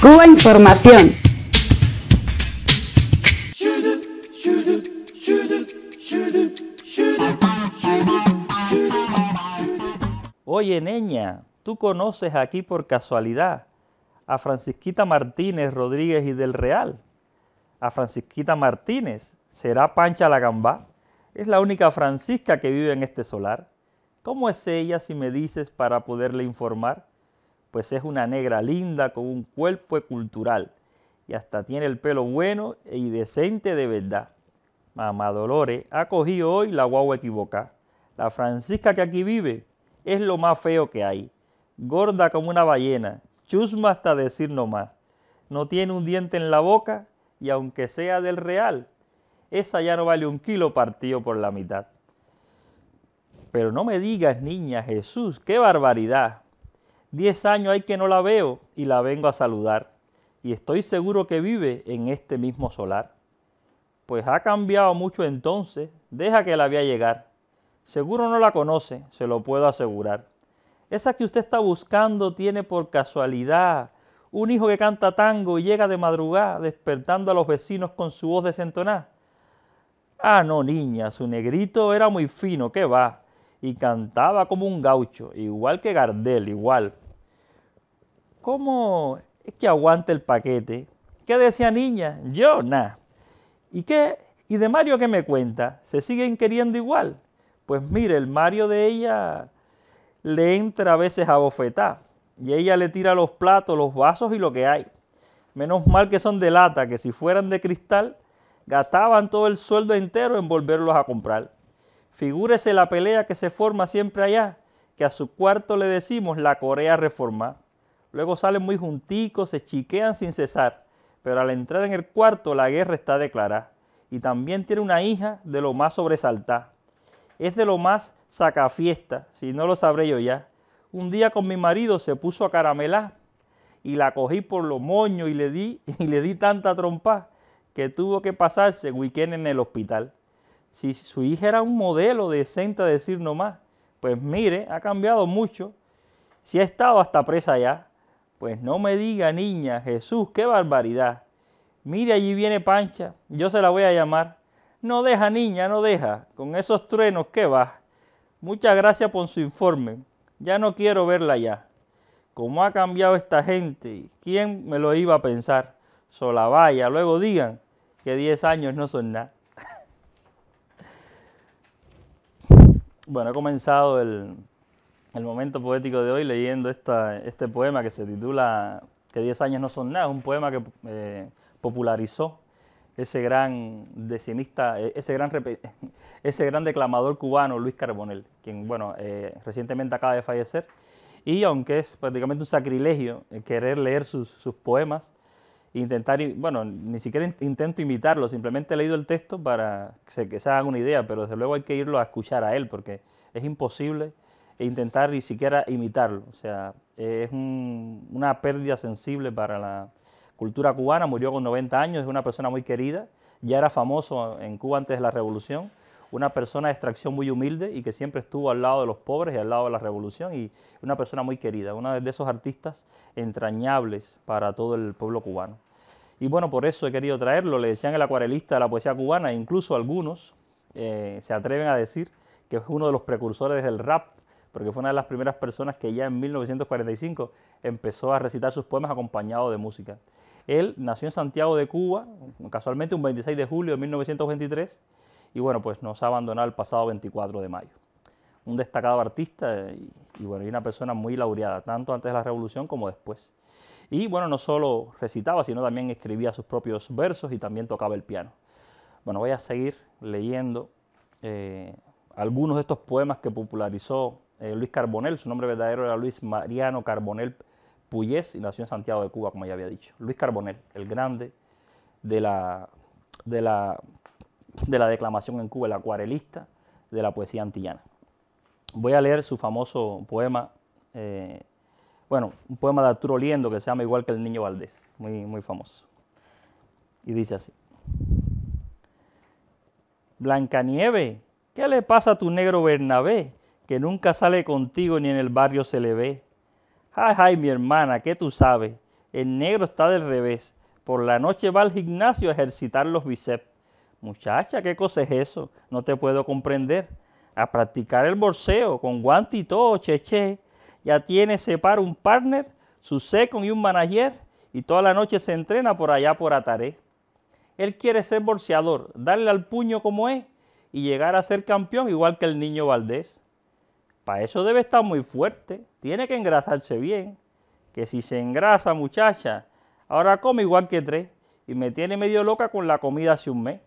Cuba Información. Oye, niña, tú conoces aquí por casualidad a Francisquita Martínez Rodríguez y del Real. A Francisquita Martínez será Pancha la Gambá. Es la única Francisca que vive en este solar. ¿Cómo es ella, si me dices, para poderle informar? pues es una negra linda con un cuerpo cultural y hasta tiene el pelo bueno y decente de verdad. Mamá Dolores ha cogido hoy la guagua equivocada. La Francisca que aquí vive es lo más feo que hay. Gorda como una ballena, chusma hasta decir nomás. No tiene un diente en la boca y aunque sea del real, esa ya no vale un kilo partido por la mitad. Pero no me digas, niña Jesús, qué barbaridad. Diez años hay que no la veo y la vengo a saludar, y estoy seguro que vive en este mismo solar. Pues ha cambiado mucho entonces, deja que la vea llegar. Seguro no la conoce, se lo puedo asegurar. Esa que usted está buscando tiene por casualidad un hijo que canta tango y llega de madrugada despertando a los vecinos con su voz desentonada. Ah, no, niña, su negrito era muy fino, ¿qué va? y cantaba como un gaucho, igual que Gardel, igual. ¿Cómo es que aguanta el paquete? ¿Qué decía niña? Yo, nada. ¿Y qué? ¿Y de Mario qué me cuenta? ¿Se siguen queriendo igual? Pues mire, el Mario de ella le entra a veces a bofetar y ella le tira los platos, los vasos y lo que hay. Menos mal que son de lata, que si fueran de cristal, gastaban todo el sueldo entero en volverlos a comprar. Figúrese la pelea que se forma siempre allá, que a su cuarto le decimos la Corea Reforma. Luego salen muy junticos, se chiquean sin cesar, pero al entrar en el cuarto la guerra está declarada. Y también tiene una hija de lo más sobresaltada. Es de lo más sacafiesta, si no lo sabré yo ya. Un día con mi marido se puso a caramelar y la cogí por los moños y le di, y le di tanta trompa que tuvo que pasarse weekend en el hospital si su hija era un modelo decente decir nomás, pues mire, ha cambiado mucho, si ha estado hasta presa ya, pues no me diga niña, Jesús, qué barbaridad. Mire, allí viene Pancha, yo se la voy a llamar. No deja, niña, no deja, con esos truenos, ¿qué va? Muchas gracias por su informe, ya no quiero verla ya. ¿Cómo ha cambiado esta gente? ¿Quién me lo iba a pensar? Solavaya, luego digan que 10 años no son nada. Bueno, he comenzado el, momento poético de hoy leyendo este poema que se titula Que diez años no son nada. un poema que eh, popularizó ese gran decimista, e, ese gran, declamador cubano, Luis Carbonel quien, bueno, eh, recientemente acaba de fallecer. Y aunque es prácticamente un sacrilegio eh, querer leer sus poemas, intentar, bueno, ni siquiera intento imitarlo, simplemente he leído el texto para que se, haga una idea, pero desde luego hay que irlo a escuchar a él, porque es imposible intentar ni siquiera imitarlo. O sea, es una pérdida sensible para la cultura cubana, murió con 90 años, es una persona muy querida, ya era famoso en Cuba antes de la revolución una persona de extracción muy humilde y que siempre estuvo al lado de los pobres y al lado de la revolución y una persona muy querida, una de esos artistas entrañables para todo el pueblo cubano. Y bueno, por eso he querido traerlo, le decían el acuarelista de la poesía cubana, e incluso algunos eh, se atreven a decir que es uno de los precursores del rap, porque fue una de las primeras personas que ya en 1945 empezó a recitar sus poemas acompañado de música. Él nació en Santiago de Cuba, casualmente un 26 de julio de 1923, y bueno, pues nos ha abandonado el pasado 24 de mayo. Un destacado artista eh, y, bueno, una persona muy laureada, tanto antes de la revolución como después. Y bueno, no solo recitaba, sino también escribía sus propios versos y también tocaba el piano. Bueno, voy a seguir leyendo eh, algunos de estos poemas que popularizó eh, Luis Carbonel Su nombre verdadero era Luis Mariano Carbonel Puyés y nació en Santiago de Cuba, como ya había dicho. Luis Carbonel el grande de la, de la de la declamación en Cuba, el acuarelista de la poesía antillana. Voy a leer su famoso poema, eh, bueno, un poema de Arturo Liendo que se llama igual que El Niño Valdés, muy, muy famoso. Y dice así. Blancanieve, ¿qué le pasa a tu negro Bernabé, que nunca sale contigo ni en el barrio se le ve? Ay, ay, mi hermana, ¿qué tú sabes? El negro está del revés. Por la noche va al gimnasio a ejercitar los bíceps Muchacha, ¿qué cosa es eso? No te puedo comprender. A practicar el borseo con guante y todo, cheche. Ya tiene separo un partner, su second y un manager y toda la noche se entrena por allá por Ataré. Él quiere ser borseador, darle al puño como es y llegar a ser campeón igual que el niño Valdés. Para eso debe estar muy fuerte, tiene que engrasarse bien. Que si se engrasa, muchacha, ahora come igual que tres y me tiene medio loca con la comida hace un mes.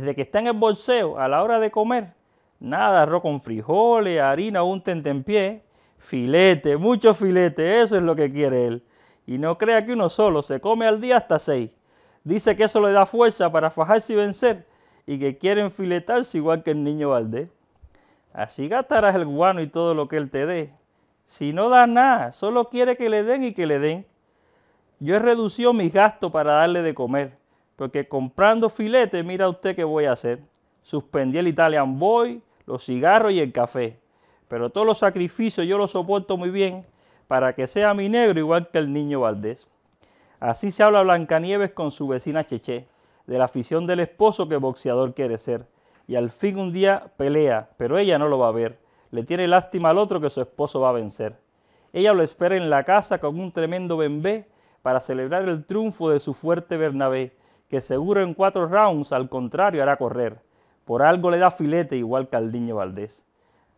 Desde que está en el bolseo, a la hora de comer, nada, arroz con frijoles, harina, un tentempié, filete, mucho filete, eso es lo que quiere él. Y no crea que uno solo, se come al día hasta seis. Dice que eso le da fuerza para fajarse y vencer y que quiere filetarse igual que el niño Valdés. Así gastarás el guano y todo lo que él te dé. Si no da nada, solo quiere que le den y que le den. Yo he reducido mis gastos para darle de comer. Porque comprando filete, mira usted qué voy a hacer. Suspendí el Italian Boy, los cigarros y el café. Pero todos los sacrificios yo los soporto muy bien para que sea mi negro igual que el niño Valdés. Así se habla Blancanieves con su vecina Cheché de la afición del esposo que boxeador quiere ser. Y al fin un día pelea, pero ella no lo va a ver. Le tiene lástima al otro que su esposo va a vencer. Ella lo espera en la casa con un tremendo bembé para celebrar el triunfo de su fuerte Bernabé que seguro en cuatro rounds al contrario hará correr. Por algo le da filete igual que al niño Valdés.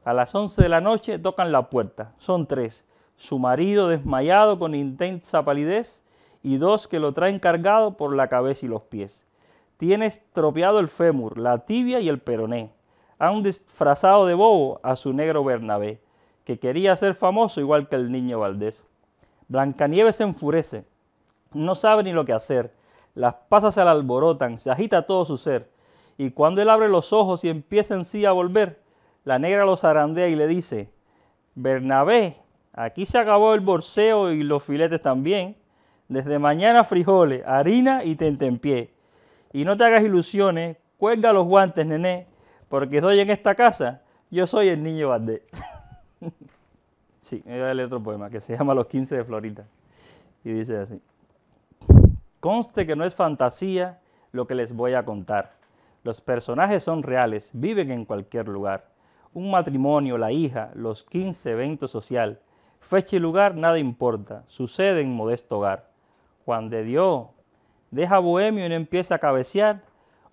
A las once de la noche tocan la puerta. Son tres. Su marido desmayado con intensa palidez y dos que lo traen cargado por la cabeza y los pies. Tiene estropeado el fémur, la tibia y el peroné. Han disfrazado de bobo a su negro Bernabé, que quería ser famoso igual que el niño Valdés. Blancanieves se enfurece. No sabe ni lo que hacer las pasas se alborotan, se agita todo su ser. Y cuando él abre los ojos y empieza en sí a volver, la negra lo zarandea y le dice, Bernabé, aquí se acabó el borseo y los filetes también. Desde mañana frijoles, harina y pie. Y no te hagas ilusiones, cuelga los guantes, nené, porque soy en esta casa, yo soy el niño Valdés. sí, voy a otro poema que se llama Los 15 de Florita. Y dice así. Conste que no es fantasía lo que les voy a contar. Los personajes son reales, viven en cualquier lugar. Un matrimonio, la hija, los 15 evento social. Fecha y lugar nada importa, sucede en modesto hogar. Juan de Dios, deja bohemio y no empieza a cabecear.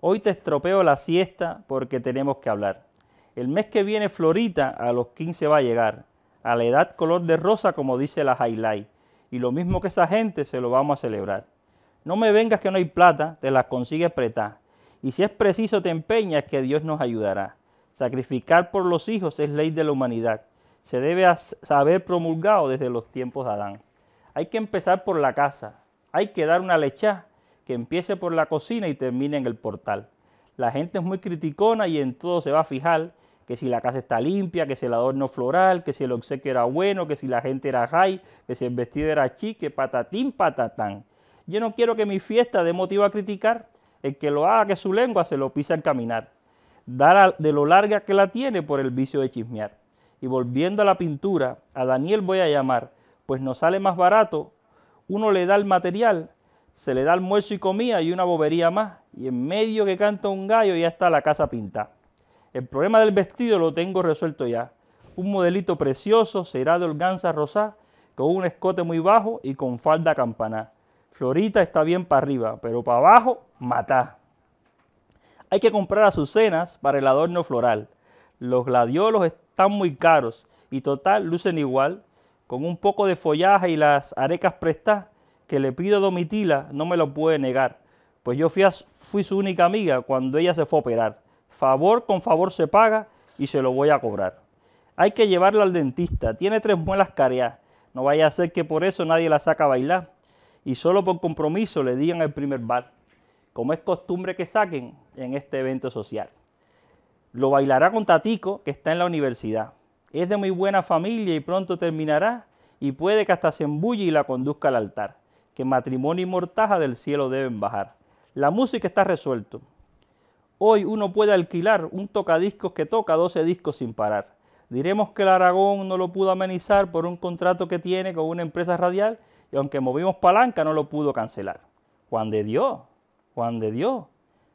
Hoy te estropeo la siesta porque tenemos que hablar. El mes que viene Florita a los 15 va a llegar, a la edad color de rosa como dice la highlight. Y lo mismo que esa gente se lo vamos a celebrar. No me vengas que no hay plata, te la consigues preta, Y si es preciso te empeñas que Dios nos ayudará. Sacrificar por los hijos es ley de la humanidad. Se debe saber promulgado desde los tiempos de Adán. Hay que empezar por la casa. Hay que dar una lecha que empiece por la cocina y termine en el portal. La gente es muy criticona y en todo se va a fijar que si la casa está limpia, que si el adorno floral, que si el obsequio era bueno, que si la gente era high, que si el vestido era chique, patatín, patatán. Yo no quiero que mi fiesta dé motivo a criticar, el que lo haga que su lengua se lo pisa al caminar, dar de lo larga que la tiene por el vicio de chismear. Y volviendo a la pintura, a Daniel voy a llamar, pues nos sale más barato, uno le da el material, se le da almuerzo y comida y una bobería más, y en medio que canta un gallo ya está la casa pintada. El problema del vestido lo tengo resuelto ya. Un modelito precioso será de holganza rosá, con un escote muy bajo y con falda campaná. Florita está bien para arriba, pero para abajo, mata. Hay que comprar azucenas para el adorno floral. Los gladiolos están muy caros y total lucen igual. Con un poco de follaje y las arecas prestas que le pido a Domitila, no me lo puede negar, pues yo fui, fui su única amiga cuando ella se fue a operar. Favor con favor se paga y se lo voy a cobrar. Hay que llevarla al dentista, tiene tres muelas careadas. No vaya a ser que por eso nadie la saca a bailar y solo por compromiso le digan el primer bar, como es costumbre que saquen en este evento social. Lo bailará con Tatico, que está en la universidad. Es de muy buena familia y pronto terminará y puede que hasta se embulle y la conduzca al altar, que matrimonio y mortaja del cielo deben bajar. La música está resuelto. Hoy uno puede alquilar un tocadiscos que toca 12 discos sin parar. Diremos que el Aragón no lo pudo amenizar por un contrato que tiene con una empresa radial y aunque movimos palanca no lo pudo cancelar. Juan de Dios, Juan de Dios,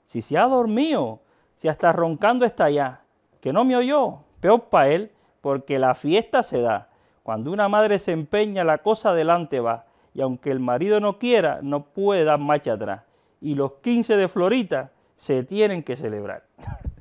si se ha dormido, si hasta roncando está allá, que no me oyó, peor para él, porque la fiesta se da. Cuando una madre se empeña, la cosa adelante va, y aunque el marido no quiera, no puede dar marcha atrás. Y los 15 de Florita se tienen que celebrar.